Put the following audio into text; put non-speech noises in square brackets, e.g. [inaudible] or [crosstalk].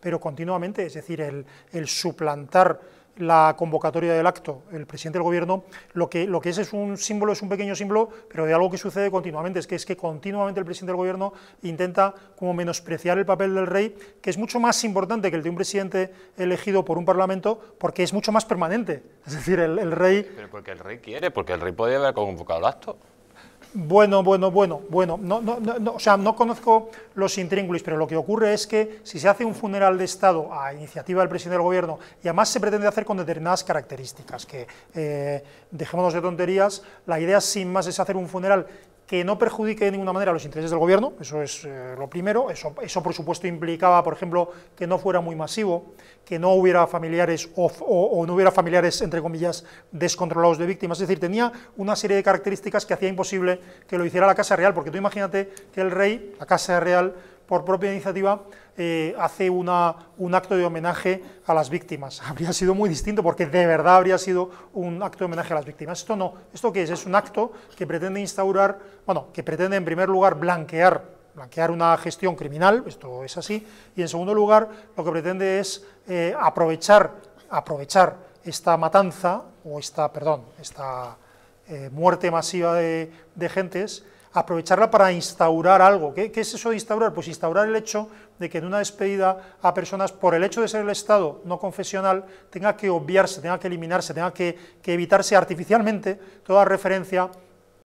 pero continuamente, es decir, el, suplantar la convocatoria del acto, el presidente del gobierno, lo que, lo que es es un símbolo, es un pequeño símbolo, pero de algo que sucede continuamente, es que es que continuamente el presidente del gobierno intenta como menospreciar el papel del rey, que es mucho más importante que el de un presidente elegido por un parlamento, porque es mucho más permanente, es decir, el, el rey... Pero porque el rey quiere, porque el rey podría haber convocado el acto. Bueno, bueno, bueno, bueno, no, no, no, o sea, no conozco los intríngulis, pero lo que ocurre es que si se hace un funeral de Estado a iniciativa del presidente del Gobierno, y además se pretende hacer con determinadas características, que eh, dejémonos de tonterías, la idea sin más es hacer un funeral que no perjudique de ninguna manera los intereses del gobierno, eso es eh, lo primero, eso, por supuesto implicaba, por ejemplo, que no fuera muy masivo, que no hubiera familiares o, o, no hubiera familiares, entre comillas, descontrolados de víctimas, es decir, tenía una serie de características que hacía imposible que lo hiciera la Casa Real, porque tú imagínate que el rey, la Casa Real, por propia iniciativa, eh, hace una, un acto de homenaje a las víctimas. [laughs] Habría sido muy distinto, porque de verdad habría sido un acto de homenaje a las víctimas. Esto no. ¿Esto qué es? Es un acto que pretende instaurar, bueno, que pretende en primer lugar blanquear blanquear una gestión criminal, esto es así, y en segundo lugar lo que pretende es eh, aprovechar, aprovechar esta matanza, o esta, perdón, esta eh, muerte masiva de, de gentes, aprovecharla para instaurar algo. ¿Qué, es eso de instaurar? Pues instaurar el hecho de que en una despedida a personas, por el hecho de ser el Estado no confesional, tenga que obviarse, tenga que eliminarse, tenga que, que evitarse artificialmente toda referencia